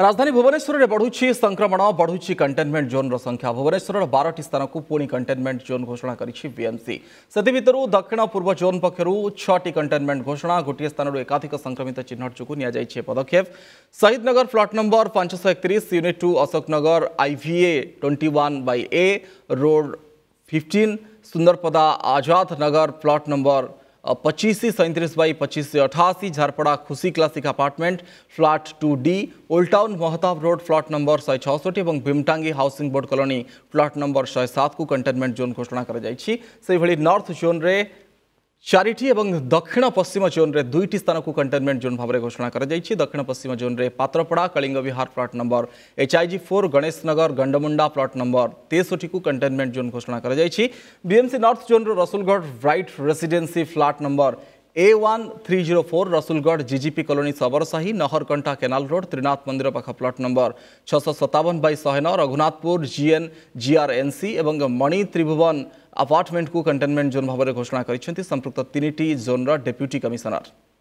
ରାଜଧାନୀ ଭୁବନେଶ୍ୱରରେ ବଢ଼ୁଛି ସଂକ୍ରମଣ ବଢ଼ୁଛି କଣ୍ଟେନମେଣ୍ଟ ଜୋନ୍ର ସଂଖ୍ୟା ଭୁବନେଶ୍ୱରର ବାରଟି ସ୍ଥାନକୁ ପୁଣି କଣ୍ଟେନମେଣ୍ଟ ଜୋନ୍ ଘୋଷଣା କରିଛି ବିଏମ୍ସି ସେଥିଭିତରୁ ଦକ୍ଷିଣ ପୂର୍ବ ଜୋନ୍ ପକ୍ଷରୁ ଛଅଟି କଣ୍ଟେନମେଣ୍ଟ ଘୋଷଣା ଗୋଟିଏ ସ୍ଥାନରୁ ଏକାଧିକ ସଂକ୍ରମିତ ଚିହ୍ନଟ ଯୋଗୁଁ ନିଆଯାଇଛି ଏ ପଦକ୍ଷେପ ଶହୀଦନଗର ପ୍ଲଟ୍ ନମ୍ବର ପାଞ୍ଚଶହ ଏକତିରିଶ ୟୁନିଟ୍ ଟୁ ଅଶୋକନଗର ଆଇଭିଏ twenty one by A road fifteen Sundarpada Azad Nagar plot number पचीस सैंतीस बै पचीस अठासी Jharpada Khushi classic apartment flat two D old town Mahtab road flat number शहे छसठी और Bhimtangi housing board colony flat number शहे सात को कंटेनमेंट जोन घोषणा करर्थ जोन रे चारिटी चार दक्षिण पश्चिम जोन में दुईट स्थान को कंटेनमेंट जोन भाव में घोषणा कर दक्षिण पश्चिम जोन रे Patrapada Kalinga Vihar plot number H I G four Ganesh Nagar Gandamunda plot number तेसठी को कंटेनमेंट जोन घोषणा करएमसी north zone Rasulgarh bright residency flat number A one three zero four Rasulgarh GGP colony Sabarsahi Naharkantha canal road Trinath मंदिर पाख प्लट नंबर छःश सतावन बै शहे नौ रघुनाथपुर जीएन जीआरएनसी और मणि त्रिभुवन आपार्टमेंट को कंटेनमेंट जोन भाव में घोषणा कर संपृक्त तीन जोन रेप्यूटी कमिशनर